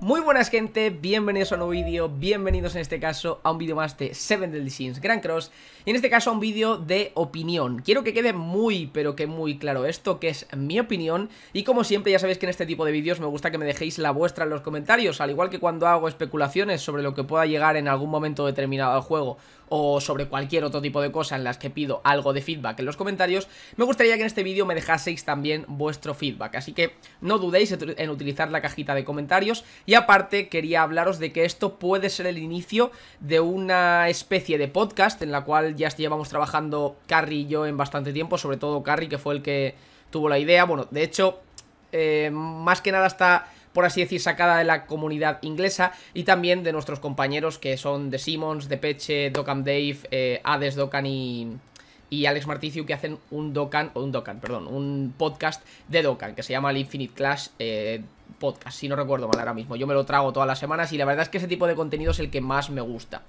Muy buenas gente, bienvenidos a un nuevo vídeo, bienvenidos en este caso a un vídeo más de Seven Deadly Sins Grand Cross Y en este caso a un vídeo de opinión, quiero que quede muy pero que muy claro esto que es mi opinión Y como siempre ya sabéis que en este tipo de vídeos me gusta que me dejéis la vuestra en los comentarios Al igual que cuando hago especulaciones sobre lo que pueda llegar en algún momento determinado al juego o sobre cualquier otro tipo de cosa en las que pido algo de feedback en los comentarios, me gustaría que en este vídeo me dejaseis también vuestro feedback. Así que no dudéis en utilizar la cajita de comentarios y aparte quería hablaros de que esto puede ser el inicio de una especie de podcast en la cual ya llevamos trabajando Carrie y yo en bastante tiempo, sobre todo Carrie que fue el que tuvo la idea. Bueno, de hecho, eh, más que nada está por así decir, sacada de la comunidad inglesa y también de nuestros compañeros que son de Simmons, de Peche, Docan Dave, eh, Hades, y, Alex Marticio que hacen un o un Docan perdón, un podcast de Dokan, que se llama el Infinite Clash eh, podcast, si no recuerdo mal ahora mismo. Yo me lo trago todas las semanas y la verdad es que ese tipo de contenido es el que más me gusta.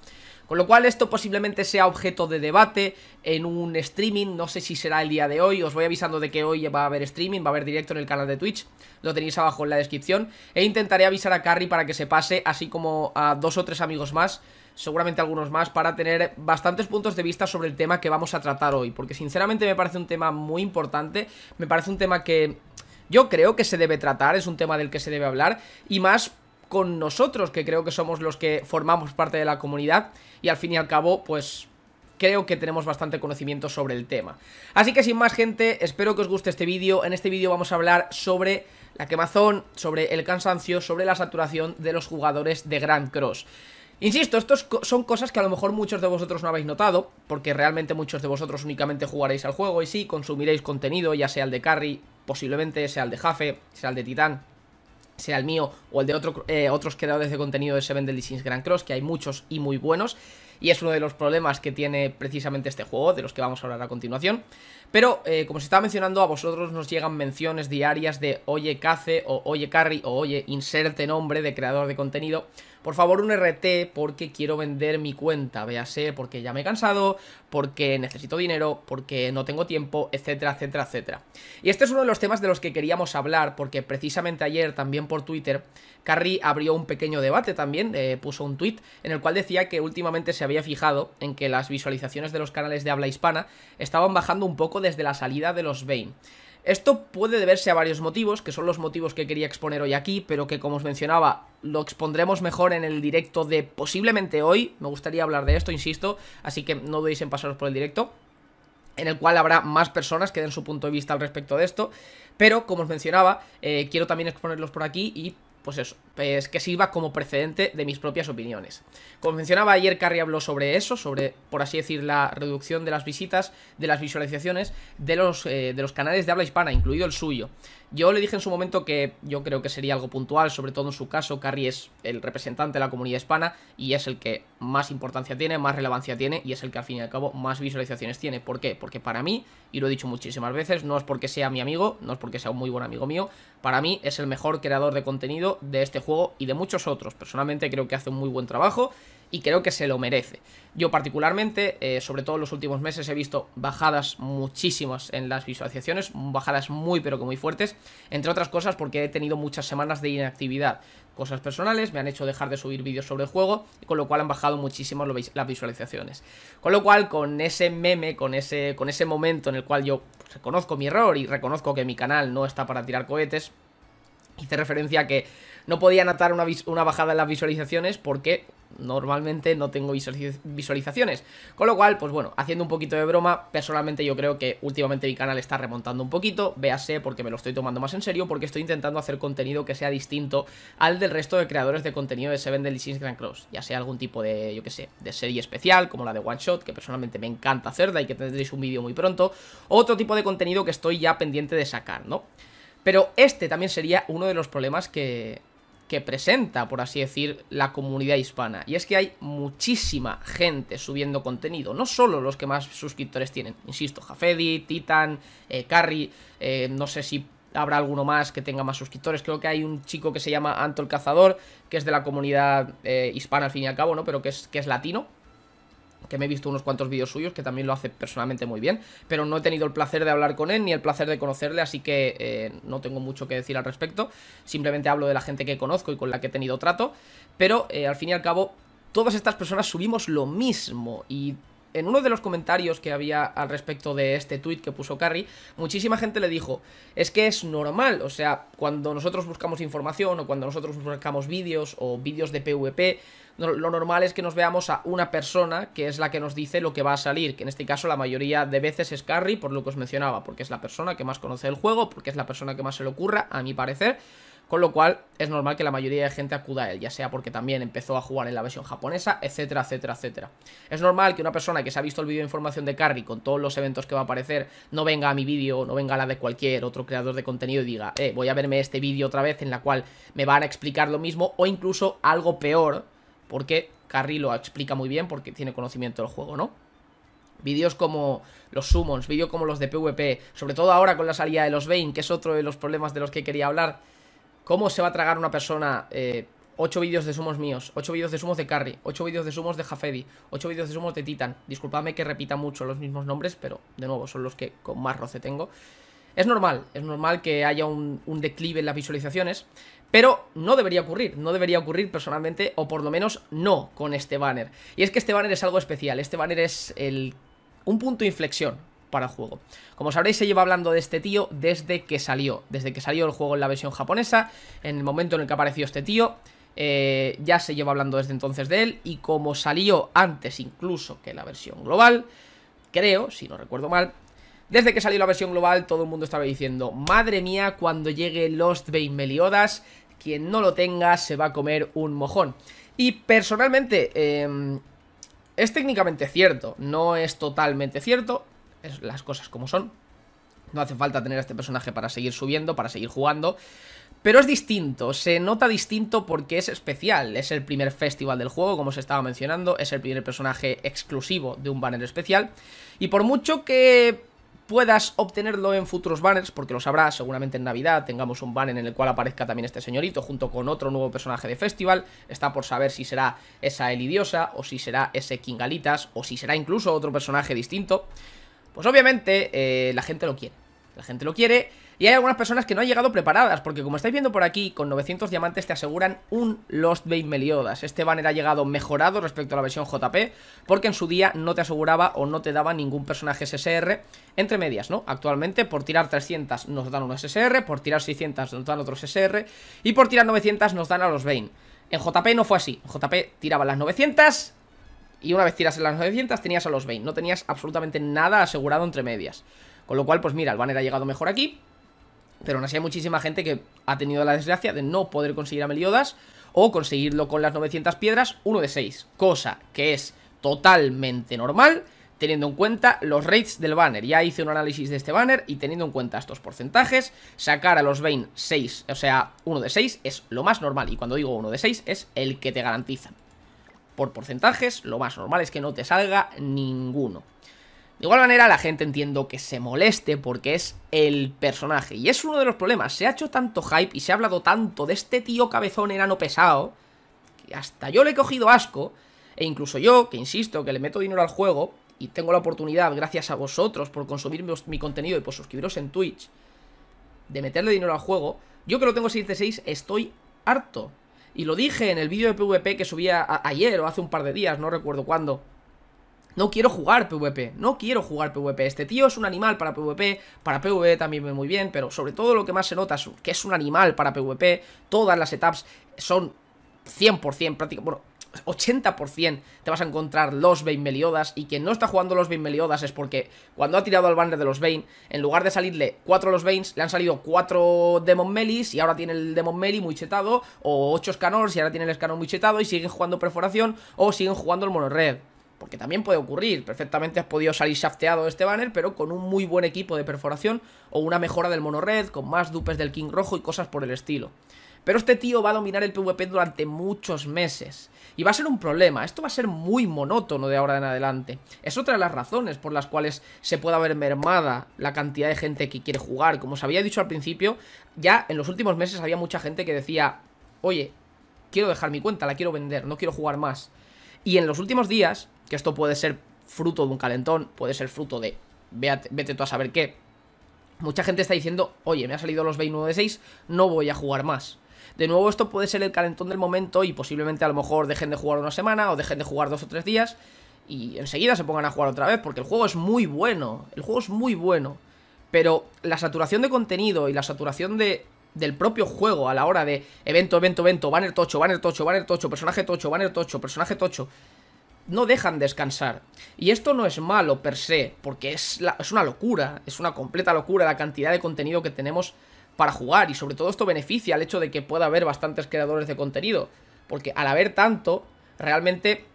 Con lo cual esto posiblemente sea objeto de debate en un streaming, no sé si será el día de hoy, os voy avisando de que hoy va a haber streaming, va a haber directo en el canal de Twitch, lo tenéis abajo en la descripción, e intentaré avisar a Carrie para que se pase, así como a dos o tres amigos más, seguramente algunos más, para tener bastantes puntos de vista sobre el tema que vamos a tratar hoy, porque sinceramente me parece un tema muy importante, me parece un tema que yo creo que se debe tratar, es un tema del que se debe hablar y más con nosotros, que creo que somos los que formamos parte de la comunidad y al fin y al cabo, pues creo que tenemos bastante conocimiento sobre el tema. Así que sin más gente, espero que os guste este vídeo. En este vídeo vamos a hablar sobre la quemazón, sobre el cansancio, sobre la saturación de los jugadores de Grand Cross. Insisto, estos son cosas que a lo mejor muchos de vosotros no habéis notado, porque realmente muchos de vosotros únicamente jugaréis al juego y sí, consumiréis contenido, ya sea el de Carry, posiblemente sea el de Jafe, sea el de Titán, sea el mío o el de eh, otros creadores de contenido de Seven Deadly Sins Grand Cross, que hay muchos y muy buenos y es uno de los problemas que tiene precisamente este juego, de los que vamos a hablar a continuación. Pero, eh, como se estaba mencionando, a vosotros nos llegan menciones diarias de Oye Cace, o Oye Carry, o Oye Inserte Nombre de creador de contenido. Por favor, un RT porque quiero vender mi cuenta, véase, porque ya me he cansado, porque necesito dinero, porque no tengo tiempo, etcétera, etcétera, etcétera. Y este es uno de los temas de los que queríamos hablar, porque precisamente ayer, también por Twitter, Carry abrió un pequeño debate también, eh, puso un tweet en el cual decía que últimamente se había fijado en que las visualizaciones de los canales de habla hispana estaban bajando un poco desde la salida de los Bane. Esto puede deberse a varios motivos, que son los motivos que quería exponer hoy aquí, pero que como os mencionaba, lo expondremos mejor en el directo de posiblemente hoy. Me gustaría hablar de esto, insisto, así que no dudéis en pasaros por el directo en el cual habrá más personas que den su punto de vista al respecto de esto. Pero, como os mencionaba, eh, quiero también exponerlos por aquí y pues eso, pues que sirva como precedente de mis propias opiniones. Como mencionaba ayer, Carrie habló sobre eso, sobre, por así decir, la reducción de las visitas, de las visualizaciones de los, eh, de los canales de habla hispana, incluido el suyo. Yo le dije en su momento que yo creo que sería algo puntual, sobre todo en su caso, Carrie es el representante de la comunidad hispana y es el que más importancia tiene, más relevancia tiene y es el que al fin y al cabo más visualizaciones tiene. ¿Por qué? Porque para mí, y lo he dicho muchísimas veces, no es porque sea mi amigo, no es porque sea un muy buen amigo mío, para mí es el mejor creador de contenido de este juego y de muchos otros. Personalmente creo que hace un muy buen trabajo y creo que se lo merece. Yo particularmente, eh, sobre todo en los últimos meses, he visto bajadas muchísimas en las visualizaciones, bajadas muy pero que muy fuertes, entre otras cosas porque he tenido muchas semanas de inactividad. Cosas personales me han hecho dejar de subir vídeos sobre el juego, con lo cual han bajado muchísimo las visualizaciones. Con lo cual, con ese meme, con ese, con ese momento en el cual yo pues, reconozco mi error y reconozco que mi canal no está para tirar cohetes, Hice referencia a que no podía notar una, bajada en las visualizaciones porque normalmente no tengo visualizaciones. Con lo cual, pues bueno, haciendo un poquito de broma, personalmente yo creo que últimamente mi canal está remontando un poquito, véase porque me lo estoy tomando más en serio, porque estoy intentando hacer contenido que sea distinto al del resto de creadores de contenido de Seven Deadly Sins Grand Cross, ya sea algún tipo de, yo qué sé, de serie especial, como la de One Shot, que personalmente me encanta hacerla y que tendréis un vídeo muy pronto, otro tipo de contenido que estoy ya pendiente de sacar, ¿no? Pero este también sería uno de los problemas que, que presenta, por así decir, la comunidad hispana. Y es que hay muchísima gente subiendo contenido, no solo los que más suscriptores tienen, insisto, Jafedi, Titan, eh, Carrie, eh, no sé si habrá alguno más que tenga más suscriptores, creo que hay un chico que se llama Anto el Cazador, que es de la comunidad eh, hispana al fin y al cabo, ¿no? Pero que es, que es latino, que me he visto unos cuantos vídeos suyos, que también lo hace personalmente muy bien, pero no he tenido el placer de hablar con él ni el placer de conocerle, así que eh, no tengo mucho que decir al respecto, simplemente hablo de la gente que conozco y con la que he tenido trato, pero eh, al fin y al cabo, todas estas personas subimos lo mismo y en uno de los comentarios que había al respecto de este tuit que puso Carrie, muchísima gente le dijo, es que es normal, o sea, cuando nosotros buscamos información o cuando nosotros buscamos vídeos o vídeos de PvP, lo normal es que nos veamos a una persona que es la que nos dice lo que va a salir, que en este caso la mayoría de veces es Carrie, por lo que os mencionaba, porque es la persona que más conoce el juego, porque es la persona que más se le ocurra, a mi parecer, con lo cual es normal que la mayoría de gente acuda a él, ya sea porque también empezó a jugar en la versión japonesa, etcétera, etcétera, etcétera. Es normal que una persona que se ha visto el vídeo de información de Carry con todos los eventos que va a aparecer, no venga a mi vídeo, no venga a la de cualquier otro creador de contenido y diga, eh, voy a verme este vídeo otra vez en la cual me van a explicar lo mismo o incluso algo peor, porque Carry lo explica muy bien porque tiene conocimiento del juego, ¿no? Vídeos como los summons, vídeos como los de PvP, sobre todo ahora con la salida de los Vayne, que es otro de los problemas de los que quería hablar, ¿Cómo se va a tragar una persona 8 eh, vídeos de sumos míos, 8 vídeos de sumos de Carry, 8 vídeos de sumos de Jafedi, 8 vídeos de sumos de Titan? Disculpadme que repita mucho los mismos nombres, pero de nuevo son los que con más roce tengo. Es normal, es normal que haya un, declive en las visualizaciones, pero no debería ocurrir, no debería ocurrir personalmente, o por lo menos no con este banner. Y es que este banner es algo especial, este banner es el, un punto de inflexión para juego. Como sabréis, se lleva hablando de este tío desde que salió. Desde que salió el juego en la versión japonesa, en el momento en el que apareció este tío, eh, ya se lleva hablando desde entonces de él. Y como salió antes incluso que la versión global, creo, si no recuerdo mal, desde que salió la versión global, todo el mundo estaba diciendo, madre mía, cuando llegue Lost Bane Meliodas, quien no lo tenga se va a comer un mojón. Y personalmente, em, es técnicamente cierto, no es totalmente cierto, es, las cosas como son. No hace falta tener a este personaje para seguir subiendo, para seguir jugando. Pero es distinto, se nota distinto porque es especial. Es el primer festival del juego, como se estaba mencionando. Es el primer personaje exclusivo de un banner especial. Y por mucho que puedas obtenerlo en futuros banners, porque lo sabrás, seguramente en Navidad tengamos un banner en el cual aparezca también este señorito junto con otro nuevo personaje de festival, está por saber si será esa Elidiosa, o si será ese Kingalitas, o si será incluso otro personaje distinto, pues obviamente eh, la gente lo quiere. La gente lo quiere y hay algunas personas que no han llegado preparadas, porque como estáis viendo por aquí, con 900 diamantes te aseguran un Lost Bane Meliodas. Este banner ha llegado mejorado respecto a la versión JP, porque en su día no te aseguraba o no te daba ningún personaje SSR, entre medias, ¿no? Actualmente por tirar 300 nos dan un SSR, por tirar 600 nos dan otro SSR, y por tirar 900 nos dan a los Bane. En JP no fue así, en JP tiraban las 900 y una vez tiras en las 900 tenías a los 20 No tenías absolutamente nada asegurado entre medias Con lo cual, pues mira, el banner ha llegado mejor aquí Pero aún así hay muchísima gente que ha tenido la desgracia de no poder conseguir a Meliodas O conseguirlo con las 900 piedras, uno de 6 Cosa que es totalmente normal teniendo en cuenta los rates del banner. Ya hice un análisis de este banner y teniendo en cuenta estos porcentajes, sacar a los Bane 6, o sea, uno de 6 es lo más normal. Y cuando digo uno de 6 es el que te garantiza por porcentajes, lo más normal es que no te salga ninguno. De igual manera, la gente entiendo que se moleste porque es el personaje. Y es uno de los problemas. Se ha hecho tanto hype y se ha hablado tanto de este tío cabezón enano pesado que hasta yo le he cogido asco. E incluso yo, que insisto, que le meto dinero al juego y tengo la oportunidad, gracias a vosotros, por consumir mi contenido y por suscribiros en Twitch, de meterle dinero al juego, yo que lo tengo 6 6 estoy harto. Y lo dije en el vídeo de PvP que subía ayer o hace un par de días, no recuerdo cuándo. No quiero jugar PvP, no quiero jugar PvP. Este tío es un animal para PvP, para PvE también ve muy bien, pero sobre todo lo que más se nota es que es un animal para PvP. Todas las etapas son 100% prácticamente, bueno, 80% te vas a encontrar los Bane Meliodas y quien no está jugando los Bane Meliodas es porque cuando ha tirado al banner de los Bane, en lugar de salirle 4 a los Banes, le han salido 4 Demon Melis y ahora tiene el Demon Meli muy chetado, o 8 Scanors y ahora tiene el Scanor muy chetado y siguen jugando perforación o siguen jugando el Mono porque también puede ocurrir, perfectamente has podido salir shafteado de este banner, pero con un muy buen equipo de perforación o una mejora del mono red, con más dupes del King Rojo y cosas por el estilo. Pero este tío va a dominar el PvP durante muchos meses. Y va a ser un problema, esto va a ser muy monótono de ahora en adelante. Es otra de las razones por las cuales se puede haber mermada la cantidad de gente que quiere jugar. Como os había dicho al principio, ya en los últimos meses había mucha gente que decía, oye, quiero dejar mi cuenta, la quiero vender, no quiero jugar más. Y en los últimos días que esto puede ser fruto de un calentón, puede ser fruto de vete, vete tú a saber qué. Mucha gente está diciendo, oye, me ha salido los 29 de 6, no voy a jugar más. De nuevo, esto puede ser el calentón del momento y posiblemente a lo mejor dejen de jugar una semana o dejen de jugar dos o tres días y enseguida se pongan a jugar otra vez porque el juego es muy bueno, el juego es muy bueno. Pero la saturación de contenido y la saturación de, del propio juego a la hora de evento, evento, evento, banner tocho, banner tocho, banner tocho, personaje tocho, banner tocho, personaje tocho, no dejan descansar. Y esto no es malo per se, porque es, una locura, es una completa locura la cantidad de contenido que tenemos para jugar y sobre todo esto beneficia al hecho de que pueda haber bastantes creadores de contenido, porque al haber tanto, realmente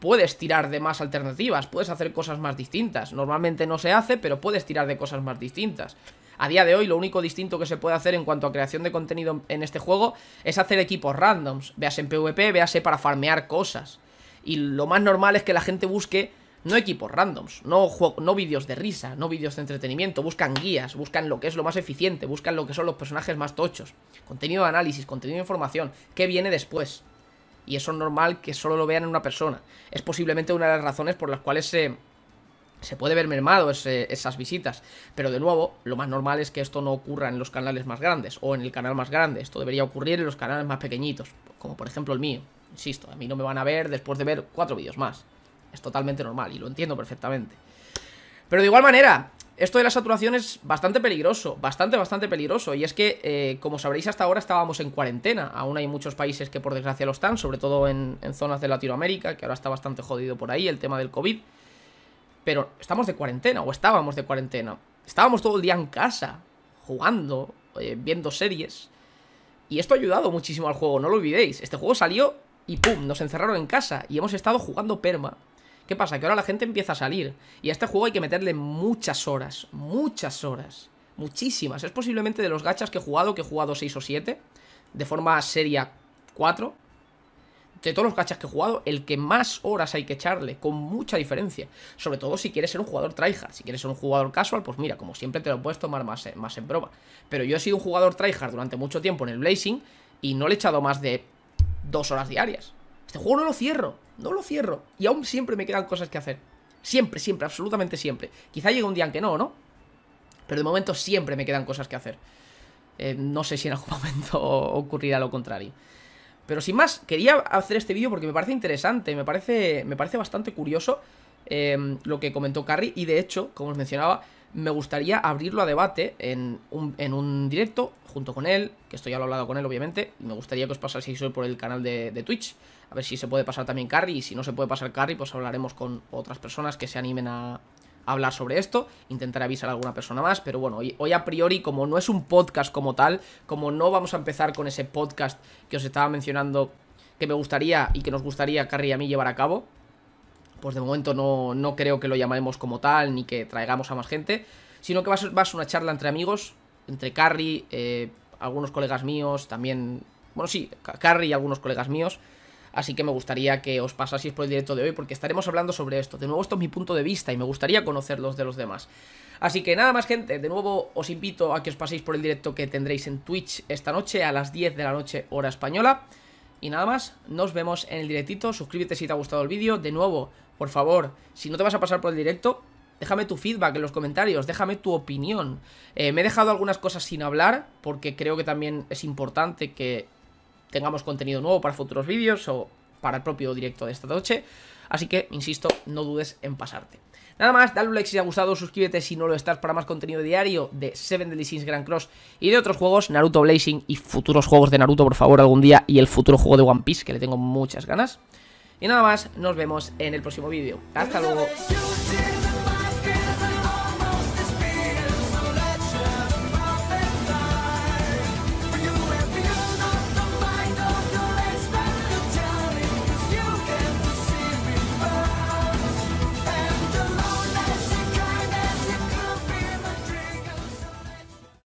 puedes tirar de más alternativas, puedes hacer cosas más distintas. Normalmente no se hace, pero puedes tirar de cosas más distintas. A día de hoy lo único distinto que se puede hacer en cuanto a creación de contenido en este juego es hacer equipos randoms, veas en PvP, véase para farmear cosas. Y lo más normal es que la gente busque no equipos randoms, no, no vídeos de risa, no vídeos de entretenimiento, buscan guías, buscan lo que es lo más eficiente, buscan lo que son los personajes más tochos, contenido de análisis, contenido de información, qué viene después. Y eso es normal que solo lo vean en una persona. Es posiblemente una de las razones por las cuales se se puede ver mermado esas visitas. Pero de nuevo, lo más normal es que esto no ocurra en los canales más grandes o en el canal más grande. Esto debería ocurrir en los canales más pequeñitos, como por ejemplo el mío. Insisto, a mí no me van a ver después de ver cuatro vídeos más. Es totalmente normal y lo entiendo perfectamente. Pero de igual manera, esto de la saturación es bastante peligroso, bastante, bastante peligroso. Y es que, eh, como sabréis, hasta ahora estábamos en cuarentena. Aún hay muchos países que por desgracia lo están, sobre todo en, en zonas de Latinoamérica, que ahora está bastante jodido por ahí el tema del COVID. Pero estamos de cuarentena, o estábamos de cuarentena. Estábamos todo el día en casa, jugando, eh, viendo series. Y esto ha ayudado muchísimo al juego, no lo olvidéis. Este juego salió y ¡pum! Nos encerraron en casa y hemos estado jugando perma. ¿Qué pasa? Que ahora la gente empieza a salir. Y a este juego hay que meterle muchas horas, muchas horas, muchísimas. Es posiblemente de los gachas que he jugado, que he jugado 6 o 7, de forma seria 4 de todos los cachas que he jugado, el que más horas hay que echarle, con mucha diferencia. Sobre todo si quieres ser un jugador tryhard. Si quieres ser un jugador casual, pues mira, como siempre te lo puedes tomar más, más en broma. Pero yo he sido un jugador tryhard durante mucho tiempo en el Blazing y no le he echado más de dos horas diarias. Este juego no lo cierro, no lo cierro. Y aún siempre me quedan cosas que hacer. Siempre, siempre, absolutamente siempre. Quizá llegue un día en que no, ¿no? Pero de momento siempre me quedan cosas que hacer. Eh, no sé si en algún momento ocurrirá lo contrario. Pero sin más, quería hacer este vídeo porque me parece interesante, me parece, me parece bastante curioso em, lo que comentó Carrie y de hecho, como os mencionaba, me gustaría abrirlo a debate en un, en un directo junto con él, que esto ya lo he hablado con él obviamente, y me gustaría que os pasaseis hoy por el canal de, Twitch, a ver si se puede pasar también Carrie y si no se puede pasar Carry pues hablaremos con otras personas que se animen a, hablar sobre esto, intentar avisar a alguna persona más, pero bueno, hoy, a priori, como no es un podcast como tal, como no vamos a empezar con ese podcast que os estaba mencionando que me gustaría y que nos gustaría Carrie y a mí llevar a cabo, pues de momento no, creo que lo llamaremos como tal, ni que traigamos a más gente, sino que va a ser, una charla entre amigos, entre Carrie, eh, algunos colegas míos, también, bueno sí, Carrie y algunos colegas míos, Así que me gustaría que os pasaseis por el directo de hoy porque estaremos hablando sobre esto. De nuevo, esto es mi punto de vista y me gustaría conocer los de los demás. Así que nada más, gente. De nuevo, os invito a que os paséis por el directo que tendréis en Twitch esta noche a las 10 de la noche, hora española. Y nada más, nos vemos en el directito. Suscríbete si te ha gustado el vídeo. De nuevo, por favor, si no te vas a pasar por el directo, déjame tu feedback en los comentarios, déjame tu opinión. Eh, me he dejado algunas cosas sin hablar porque creo que también es importante que tengamos contenido nuevo para futuros vídeos o para el propio directo de esta noche. Así que, insisto, no dudes en pasarte. Nada más, dale un like si te ha gustado, suscríbete si no lo estás para más contenido diario de Seven Deadly Grand Cross y de otros juegos, Naruto Blazing y futuros juegos de Naruto, por favor, algún día, y el futuro juego de One Piece, que le tengo muchas ganas. Y nada más, nos vemos en el próximo vídeo. Hasta luego.